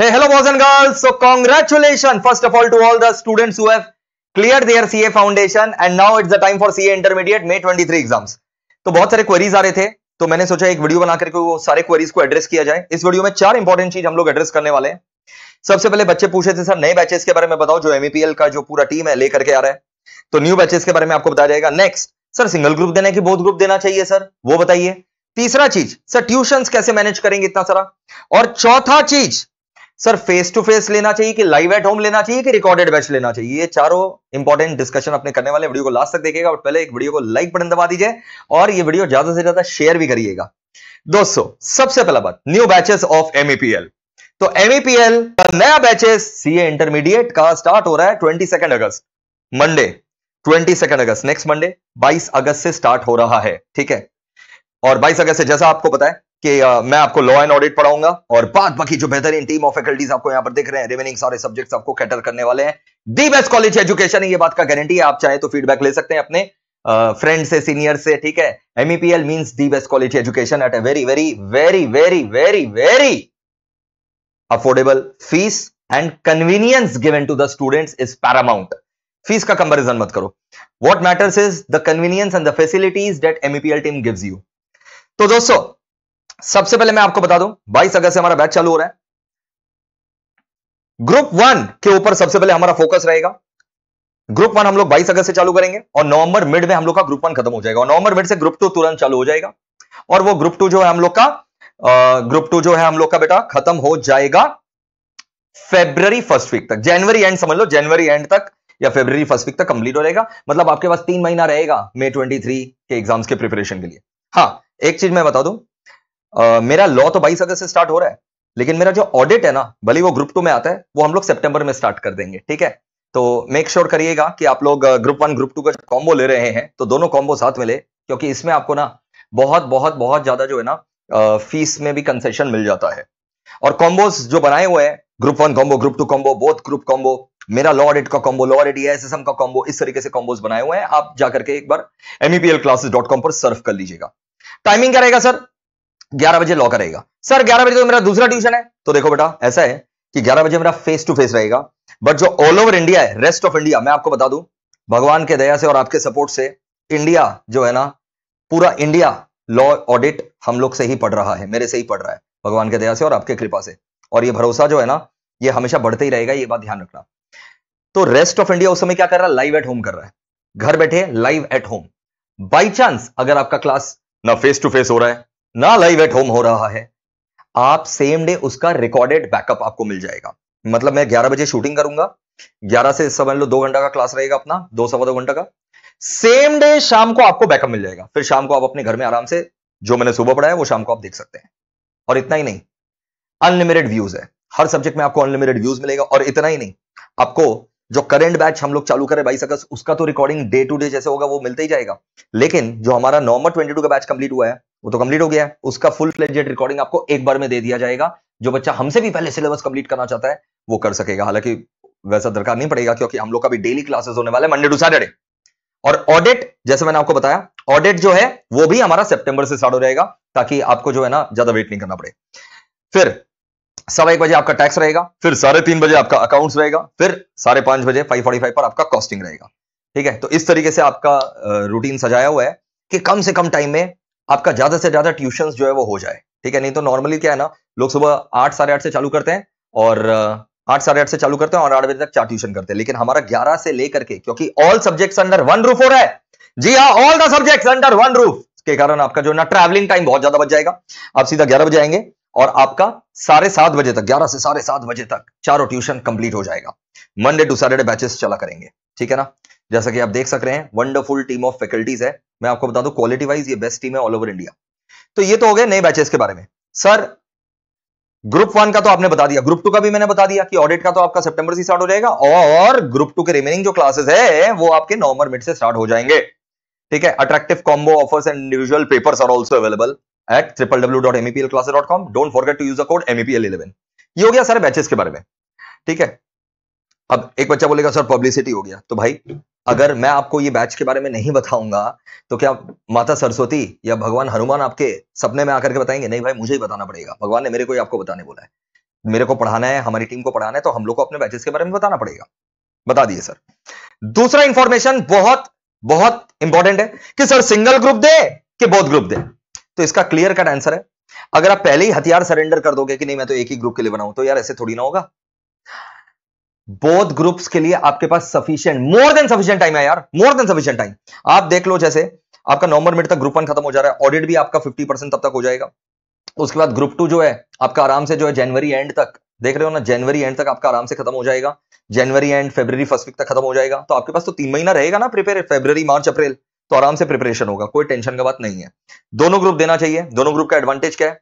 Hey, hello boys and girls. So congratulations first of all to all the students who have cleared their CA foundation and now it's the time for CA intermediate May 23 exams. तो बहुत सारे queries आ रहे थे तो मैंने सोचा एक video बना वो सारे क्वेरीज को एड्रेस किया जाए इस वीडियो में चार इंपॉर्टेंट चीज हम लोग एड्रेस करने वाले हैं सबसे पहले बच्चे पूछे थे सर नए बैचेस के बारे में बताओ जो एमईपीएल e का जो पूरा टीम है लेकर के आ रहा है तो न्यू बैचेस के बारे में आपको बताया जाएगा नेक्स्ट सर सिंगल ग्रुप देना है कि बहुत ग्रुप देना चाहिए सर वो बताइए तीसरा चीज सर ट्यूशन कैसे मैनेज करेंगे इतना सारा और चौथा चीज सर फेस टू फेस लेना चाहिए कि लाइव एट होम लेना चाहिए कि रिकॉर्डेड बैच लेना चाहिए ये चारों इंपॉर्टेंट डिस्कशन अपने करने वाले वीडियो को लास्ट तक देखिएगा और पहले एक वीडियो को लाइक बटन दबा दीजिए और ये वीडियो ज्यादा से ज्यादा शेयर भी करिएगा दोस्तों सबसे पहला बात न्यू बैचेस ऑफ एमईपीएल तो एमईपीएल का नया बैचेस सीए इंटरमीडिएट का स्टार्ट हो रहा है twenty August Monday twenty August next Monday बाईस अगस्त से स्टार्ट हो रहा है ठीक है और बाईस अगस्त से जैसा आपको पता है कि मैं आपको लॉ एंड ऑडिट पढ़ाऊंगा और बाद बाकी जो बेहतरीन टीम ऑफ फैकल्टीज आपको यहां पर देख रहे हैं रिमेनिंग सारे सब्जेक्ट्स आपको कैटर करने वाले हैं दी बेस्ट कॉलेज एजुकेशन ये बात का गारंटी है आप चाहे तो फीडबैक ले सकते हैं अपने फ्रेंड से सीनियर से ठीक है MEPL means the best college education at a very very very very very very affordable fees and convenience given to the students is paramount fees का कंपेरिजन मत करो what matters is the convenience and the facilities that MEPL team gives you तो दोस्तों सबसे पहले मैं आपको बता दूं बाईस अगस्त से हमारा बैच चालू हो रहा है ग्रुप वन के ऊपर सबसे पहले हमारा फोकस रहेगा ग्रुप वन हम लोग बाईस अगस्त से चालू करेंगे और नवंबर मिड में हम लोग का ग्रुप वन खत्म हो जाएगा और नवंबर मिड से ग्रुप टू तुरंत चालू हो जाएगा और वो ग्रुप टू जो है हम लोग का ग्रुप टू जो है हम लोग का बेटा खत्म हो जाएगा फेब्रवरी फर्स्ट वीक तक जनवरी एंड समझ लो जनवरी एंड तक या फेब्रवरी फर्स्ट वीक तक कंप्लीट हो जाएगा मतलब आपके पास तीन महीना रहेगा मे ट्वेंटी के एग्जाम्स के प्रिपरेशन के लिए हाँ एक चीज मैं बता दूं मेरा लॉ तो बाईस अगस्त से स्टार्ट हो रहा है लेकिन मेरा जो ऑडिट है ना भले वो ग्रुप टू में आता है वो हम लोग सेप्टेम्बर में स्टार्ट कर देंगे ठीक है तो मेक श्योर करिएगा कि आप लोग ग्रुप वन ग्रुप टू का कॉम्बो ले रहे हैं तो दोनों कॉम्बो साथ में ले क्योंकि इसमें आपको ना बहुत बहुत बहुत ज्यादा जो है ना फीस में भी कंसेशन मिल जाता है और कॉम्बोज जो बनाए हुए हैं group one combo group two combo both group combo मेरा लॉ ऑडिट का कॉम्बो लॉ ऑडिट एस का कॉम्बो इस तरीके से कॉम्बोज बनाए हुए हैं आप जाकर के एक बार एमईपीएल क्लासेस डॉट कॉम पर सर्व कर लीजिएगा टाइमिंग क्या रहेगा सर ग्यारह बजे लॉ करेगा सर ग्यारह बजे तो मेरा दूसरा ट्यूशन है तो देखो बेटा ऐसा है कि ग्यारह बजे मेरा फेस टू फेस रहेगा बट जो ऑल ओवर इंडिया है रेस्ट ऑफ इंडिया मैं आपको बता दूं भगवान के दया से और आपके सपोर्ट से इंडिया जो है ना पूरा इंडिया लॉ ऑडिट हम लोग से ही पढ़ रहा है मेरे से ही पढ़ रहा है भगवान के दया से और आपके कृपा से और ये भरोसा जो है ना ये हमेशा बढ़ते ही रहेगा ये बात ध्यान रखना तो रेस्ट ऑफ इंडिया उस समय क्या कर रहा है लाइव एट होम कर रहा है घर बैठे live at home by chance अगर आपका क्लास ना फेस टू फेस हो रहा है ना लाइव एट होम हो रहा है आप सेम डे उसका रिकॉर्डेड बैकअप आपको मिल जाएगा मतलब मैं 11 बजे शूटिंग करूंगा 11 से समझ लो दो घंटा का क्लास रहेगा अपना दो सवा दो घंटा का सेम डे शाम को आपको बैकअप मिल जाएगा फिर शाम को आप अपने घर में आराम से जो मैंने सुबह पढ़ाया वो शाम को आप देख सकते हैं और इतना ही नहीं अनलिमिटेड व्यूज है हर सब्जेक्ट में आपको अनलिमिटेड व्यूज मिलेगा और इतना ही नहीं आपको जो करेंट बैच हम लोग चालू करें बाईस अगस्त उसका तो रिकॉर्डिंग डे टू डे जैसे होगा वो मिलता ही जाएगा लेकिन जो हमारा नवंबर ट्वेंटी का बैच कंप्लीट हुआ है वो तो कंप्लीट हो गया है उसका फुल फ्लेजेड रिकॉर्डिंग आपको एक बार में दे दिया जाएगा जो बच्चा हमसे भी पहले सिलेबस कंप्लीट करना चाहता है वो कर सकेगा हालांकि वैसा दरकार नहीं पड़ेगा क्योंकि हम लोग का भी डेली क्लासेस होने वाले मंडे टू सैटरडे और ऑडिट जैसे मैंने आपको बताया ऑडिट जो है वो भी हमारा सेप्टेंबर से स्टार्ट हो जाएगा ताकि आपको जो है ना ज्यादा वेट नहीं करना पड़े फिर सवा एक बजे आपका टैक्स रहेगा फिर साढ़े तीन बजे आपका अकाउंट्स रहेगा फिर साढ़े पांच बजे फाइव फोर्टी फाइव पर आपका कॉस्टिंग रहेगा ठीक है तो इस तरीके से आपका रूटीन सजाया हुआ है कि कम से कम टाइम में आपका ज्यादा से ज्यादा ट्यूशन जो है वो हो जाए ठीक है नहीं तो नॉर्मली क्या है ना लोग सुबह आठ साढ़े आठ से चालू करते हैं और आठ साढ़े आठ से चालू करते हैं और आठ बजे तक चार ट्यूशन करते हैं लेकिन हमारा ग्यारह से लेकर के क्योंकि all subjects under one roof हो रहा है जी हाँ all the subjects under one roof के कारण आपका जो ना ट्रैवलिंग टाइम बहुत ज्यादा बच जाएगा आप सीधा ग्यारह बजे आएंगे और आपका साढ़े सात बजे तक ग्यारह से साढ़े सात बजे तक चारों ट्यूशन कंप्लीट हो जाएगा मंडे टू सैटरडे बैचेस चला करेंगे ठीक है ना जैसा कि आप देख सक रहे हैं वंडरफुल टीम ऑफ फैकल्टीज है मैं आपको बता दू क्वालिटी वाइज ये बेस्ट टीम है ऑल ओवर इंडिया तो ये तो हो गए नए बैचेस के बारे में सर ग्रुप वन का तो आपने बता दिया ग्रुप टू का भी मैंने बता दिया कि ऑडिट का तो आपका सितंबर से स्टार्ट हो जाएगा और ग्रुप टू के रिमेनिंग जो क्लासेस है वो आपके नवंबर मिड से स्टार्ट हो जाएंगे ठीक है attractive combo offers and individual papers are also available at triple W dot MPL classes dot com don't forget to use the code eleven ये हो गया सर बैचेस के बारे में ठीक है अब एक बच्चा बोलेगा सर पब्लिसिटी हो गया तो भाई अगर मैं आपको ये बैच के बारे में नहीं बताऊंगा तो क्या माता सरस्वती या भगवान हनुमान आपके सपने में आकर के बताएंगे नहीं भाई मुझे ही बताना पड़ेगा भगवान ने मेरे को ही आपको बताने बोला है मेरे को पढ़ाना है हमारी टीम को पढ़ाना है तो हम लोग को अपने बैचेस के बारे में बताना पड़ेगा बता दिए सर दूसरा इंफॉर्मेशन बहुत बहुत इंपॉर्टेंट है कि सर सिंगल ग्रुप दे कि बहुत ग्रुप दे तो इसका क्लियर कट आंसर है अगर आप पहले ही हथियार सरेंडर कर दोगे कि नहीं मैं तो एक ही ग्रुप के लिए बनाऊं तो यार ऐसे थोड़ी ना होगा बोध ग्रुप्स के लिए आपके पास sufficient more than sufficient time है यार मोर देन सफिशियंट टाइम आप देख लो जैसे आपका नवंबर मिनट तक ग्रुप वन खत्म हो जा रहा है ऑडिट भी आपका फिफ्टी परसेंट तब तक हो जाएगा उसके बाद ग्रुप टू जो है आपका आराम से जो है जनवरी एंड तक देख रहे हो ना जनवरी एंड तक आपका आराम से खत्म हो जाएगा जनवरी एंड फेब्रवरी फर्स्ट वीक तक खत्म हो जाएगा तो आपके पास तो तीन महीना रहेगा ना प्रिपेयर फेब्रवरी मार्च अप्रैल तो आराम से प्रिपरेशन होगा कोई टेंशन का बात नहीं है दोनों ग्रुप देना चाहिए दोनों ग्रुप का एडवांटेज क्या है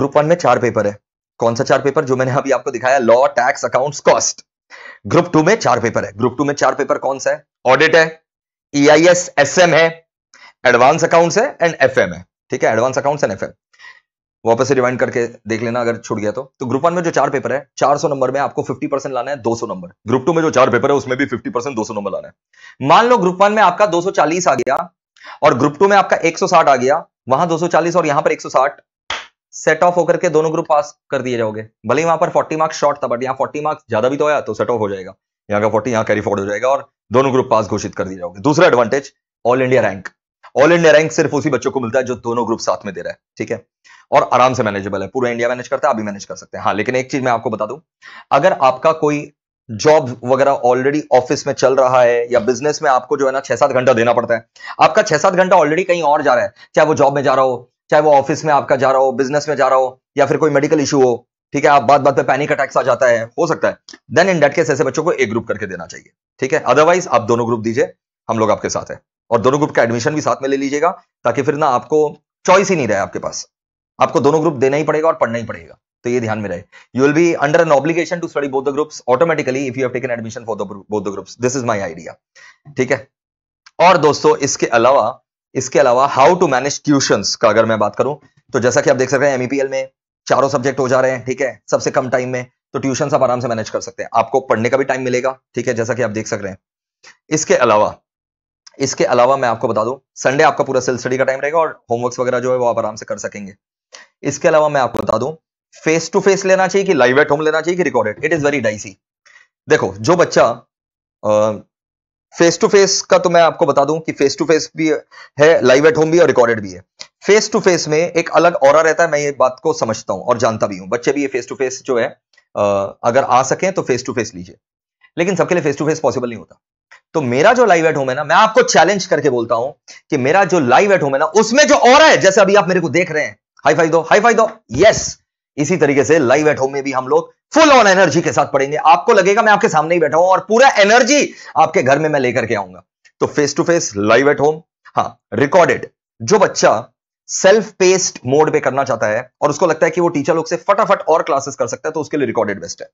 ग्रुप वन में चार पेपर है कौन सा चार पेपर जो मैंने अभी आपको दिखाया law tax accounts cost group two में चार पेपर है ग्रुप टू में चार पेपर कौन सा है ऑडिट है E I S S M है एडवांस अकाउंट्स है एंड एफ एम है ठीक है advance accounts and F M वापस से रिवाइंड करके देख लेना अगर छूट गया तो तो ग्रुप वन में जो चार पेपर है 400 नंबर में आपको 50 परसेंट लाना है 200 नंबर ग्रुप टू में जो चार पेपर है उसमें भी 50 परसेंट दो नंबर लाना है मान लो ग्रुप वन में आपका 240 आ गया और ग्रुप टू में आपका 160 आ गया वहां 240 और यहां पर 160 सेट ऑफ होकर के दोनों ग्रुप पास कर दिए जाओगे भले ही वहां पर फोर्टी मार्क्स शॉर्ट था बट यहाँ फोर्टी मार्क्स ज्यादा भी तो आया तो सेट ऑफ हो जाएगा यहाँ का फोर्टी यहाँ कैरी फॉर्ड हो जाएगा और दोनों ग्रुप पास घोषित कर दिए जाओगे दूसरा advantage all India rank all India rank सिर्फ उसी बच्चों को मिलता है जो दोनों ग्रुप साथ में दे रहा है ठीक है और आराम से मैनेजेबल है पूरा इंडिया मैनेज करता है अभी मैनेज कर सकते हैं हाँ लेकिन एक चीज मैं आपको बता दूं अगर आपका कोई जॉब वगैरह ऑलरेडी ऑफिस में चल रहा है या बिजनेस में आपको जो है ना छह सात घंटा देना पड़ता है आपका छह सात घंटा ऑलरेडी कहीं और जा रहा है चाहे वो जॉब में जा रहा हो चाहे वो ऑफिस में आपका जा रहा हो बिजनेस में जा रहा हो या फिर कोई मेडिकल इशू हो ठीक है आप बात बात पे पैनिक अटैक्स आ जाता है हो सकता है देन इन डेट केस ऐसे बच्चों को एक ग्रुप करके देना चाहिए ठीक है अदरवाइज आप दोनों ग्रुप दीजिए हम लोग आपके साथ है और दोनों ग्रुप का एडमिशन भी साथ में ले लीजिएगा ताकि फिर ना आपको चॉइस ही नहीं रहे आपके पास आपको दोनों ग्रुप देना ही पड़ेगा और पढ़ना ही पड़ेगा तो ये ध्यान में रहे you will be under an obligation to study both the groups automatically if you have taken admission for the both the groups this is my idea ठीक है और दोस्तों इसके अलावा इसके अलावा हाउ टू मैनेज ट्यूशन का अगर मैं बात करूं तो जैसा कि आप देख सकते हैं एमईपीएल e में चारों सब्जेक्ट हो जा रहे हैं ठीक है सबसे कम टाइम में तो ट्यूशन आप आराम से मैनेज कर सकते हैं आपको पढ़ने का भी टाइम मिलेगा ठीक है जैसा कि आप देख सक रहे हैं इसके अलावा इसके अलावा मैं आपको बता दूं संडे आपका पूरा सेल्फ स्टडी का टाइम रहेगा और होमवर्क्स वगैरह जो है वो आप आराम से कर सकेंगे इसके अलावा मैं आपको बता दूं फेस टू फेस लेना चाहिए कि लाइव एट होम लेना चाहिए कि recorded it is very dicey देखो जो बच्चा फेस टू फेस का तो मैं आपको बता दूं कि फेस टू फेस भी है लाइव एट होम भी और रिकॉर्डेड भी है फेस टू फेस में एक अलग और रहता है मैं ये बात को समझता हूं और जानता भी हूं बच्चे भी ये फेस टू फेस जो है अगर आ सके तो फेस टू फेस लीजिए लेकिन सबके लिए फेस टू फेस पॉसिबल नहीं होता तो मेरा जो लाइव एट होम है ना मैं आपको चैलेंज करके बोलता हूं कि मेरा जो लाइव एट होम है ना उसमें जो और है जैसे अभी आप मेरे को देख रहे हैं हाई फाई दो हाई फाई दो यस इसी तरीके से लाइव एट होम में भी हम लोग फुल ऑन एनर्जी के साथ पढ़ेंगे आपको लगेगा मैं आपके सामने ही बैठा हूं और पूरा एनर्जी आपके घर में मैं लेकर के आऊंगा तो face to face live at home हाँ रिकॉर्डेड जो बच्चा सेल्फ पेस्ड मोड पे करना चाहता है और उसको लगता है कि वो टीचर लोग से फटाफट और क्लासेस कर सकता है तो उसके लिए रिकॉर्डेड बेस्ट है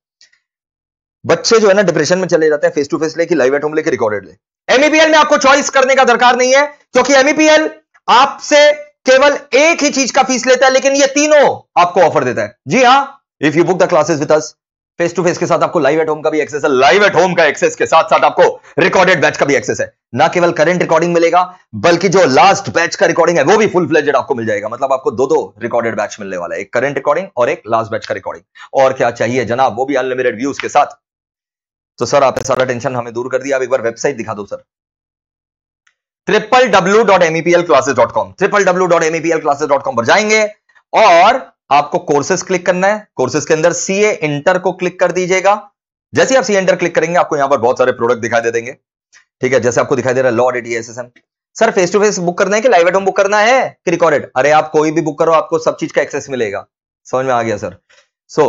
बच्चे जो है ना डिप्रेशन में चले जाते हैं फेस टू फेस लेके लाइव एट होम लेके रिकॉर्डेड ले एमईपीएल e में आपको चॉइस करने का दरकार नहीं है क्योंकि एमईपीएल e आपसे केवल एक ही चीज का फीस लेता है लेकिन ये तीनों आपको ऑफर देता है जी हाँ if you book the classes with us face to face के साथ आपको लाइव एट होम का भी एक्सेस है लाइव एट होम का एक्सेस के साथ साथ आपको रिकॉर्डेड बैच का भी एक्सेस है ना केवल करंट रिकॉर्डिंग मिलेगा बल्कि जो लास्ट बैच का रिकॉर्डिंग है वो भी फुल फ्लेजेड आपको मिल जाएगा मतलब आपको दो दो रिकॉर्डेड बैच मिलने वाला है एक करंट रिकॉर्डिंग और एक लास्ट बैच का रिकॉर्डिंग और क्या चाहिए जनाब वो भी अनलिमिटेड व्यूज के साथ तो सर आपने सारा टेंशन हमें दूर कर दिया आप एक बार वेबसाइट दिखा दो sir triple W dot MEPL classes dot com triple W dot MEPL classes dot com पर जाएंगे और आपको कोर्सेस क्लिक करना है कोर्सेस के अंदर सी ए इंटर को क्लिक कर दीजिएगा जैसे आप सी इंटर क्लिक करेंगे आपको यहां पर बहुत सारे प्रोडक्ट दिखाई दे देंगे ठीक है जैसे आपको दिखाई दे रहा है लॉर्ड एडी एस sir face to face book करना है कि लाइव एट होम बुक करना है कि रिकॉर्डेड अरे आप कोई भी बुक करो आपको सब चीज का एक्सेस मिलेगा समझ में आ गया सर सो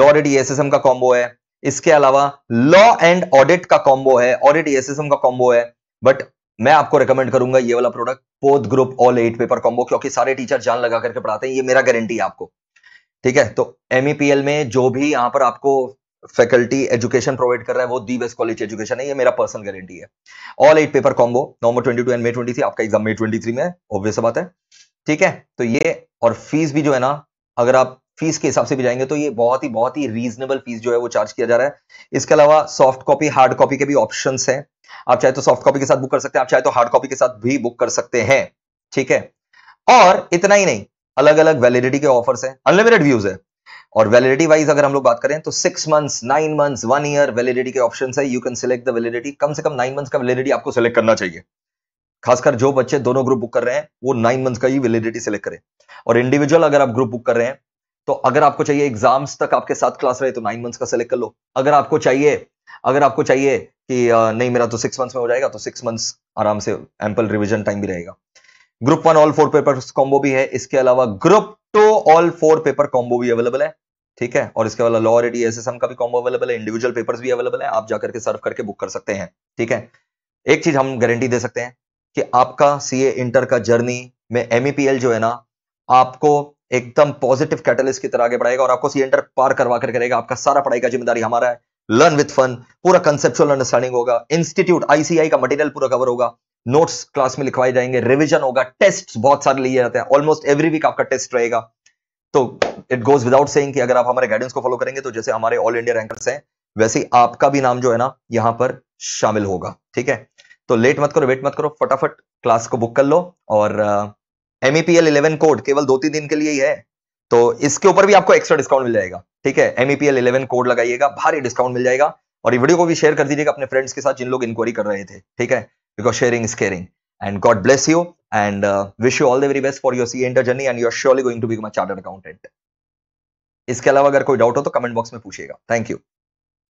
लॉ एड का कॉम्बो है इसके अलावा लॉ एंड ऑडिट का कॉम्बो है ऑडिट ईएसएसएम का कॉम्बो है बट मैं आपको रिकमेंड करूंगा ये वाला product both group all eight paper combo क्योंकि सारे टीचर जान लगा करके पढ़ाते हैं ये मेरा गारंटी है आपको ठीक है तो एम e में जो भी यहाँ पर आपको फैकल्टी एजुकेशन प्रोवाइड कर रहा है वो दी बेस्ट क्वालिटी एजुकेशन है ये मेरा पर्सनल गारंटी है all eight paper combo November twenty two and May twenty three आपका एग्जाम मे ट्वेंटी थ्री में ऑब्वियस बात है ठीक है तो ये और फीस भी जो है ना अगर आप फीस के हिसाब से भी जाएंगे तो ये बहुत ही बहुत ही रीजनेबल फीस जो है वो चार्ज किया जा रहा है इसके अलावा सॉफ्ट कॉपी हार्ड कॉपी के भी ऑप्शन है आप चाहे तो सॉफ्ट कॉपी के साथ बुक कर सकते हैं आप चाहे तो हार्ड कॉपी के साथ भी बुक कर सकते हैं ठीक है और इतना ही नहीं अलग अलग वैलिडिटी के ऑफर्स हैं अनलिमिटेड व्यूज है और वैलिडिटी वाइज अगर हम लोग बात करें तो six months nine months one year validity के ऑप्शन है you can select the validity कम से कम नाइन मंथ्स का वैलिडिटी आपको सिलेक्ट करना चाहिए खासकर जो बच्चे दोनों ग्रुप बुक कर रहे हैं वो नाइन मंथ्स का ही वैलिडिटी सिलेक्ट करें और इंडिविजुअल अगर आप ग्रुप बुक कर रहे हैं तो अगर आपको चाहिए एग्जाम्स तक आपके साथ क्लास रहे तो नाइन मंथ्स का सिलेक्ट कर लो अगर आपको चाहिए अगर आपको चाहिए कि नहीं मेरा तो सिक्स मंथ्स में हो जाएगा तो सिक्स मंथ्स आराम से एम्पल रिविजन टाइम भी रहेगा group one all four paper combo भी है इसके अलावा group two all four paper combo भी अवेलेबल है ठीक है और इसके अलावा लॉ रेडी एस का भी कॉम्बो अवेलेबल है इंडिविजुअल पेपर्स भी अवेलेबल है आप जाकर के सर्व करके बुक कर सकते हैं ठीक है एक चीज हम गारंटी दे सकते हैं कि आपका सीए इंटर का जर्नी में एमईपीएल e जो है ना आपको एकदम पॉजिटिव कैटलिस्ट की तरह आगे बढ़ाएगा और आपको सीए इंटर पार करवा करके करेगा आपका सारा पढ़ाई का जिम्मेदारी हमारा है लर्न विथ फन पूरा कंसेप्चुअल अंडरस्टैंडिंग होगा इंस्टीट्यूट आईसीआई का मटेरियल पूरा कवर होगा नोट्स क्लास में लिखवाए जाएंगे रिविजन होगा टेस्ट बहुत सारे लिए जाते हैं ऑलमोस्ट एवरी वीक आपका टेस्ट रहेगा तो इट गोज विदाउट सेइंग कि अगर आप हमारे गाइडेंस को फॉलो करेंगे तो जैसे हमारे ऑल इंडिया रैंकर्स हैं वैसे ही आपका भी नाम जो है ना यहाँ पर शामिल होगा ठीक है तो लेट मत करो वेट मत करो फटाफट क्लास को बुक कर लो और M E P L eleven code केवल दो तीन दिन के लिए ही है तो इसके ऊपर भी आपको एक्स्ट्रा डिस्काउंट मिल जाएगा ठीक है M E P L eleven code लगाइएगा भारी डिस्काउंट मिल जाएगा और ये वीडियो को भी शेयर कर दीजिएगा अपने फ्रेंड्स के साथ जिन लोग इंक्वायरी कर रहे थे ठीक है because sharing is caring. And God bless you and uh, wish you all the very best for your CA inter journey and you're surely going to become a chartered accountant. इसके अलावा अगर कोई doubt हो तो comment box में पूछिएगा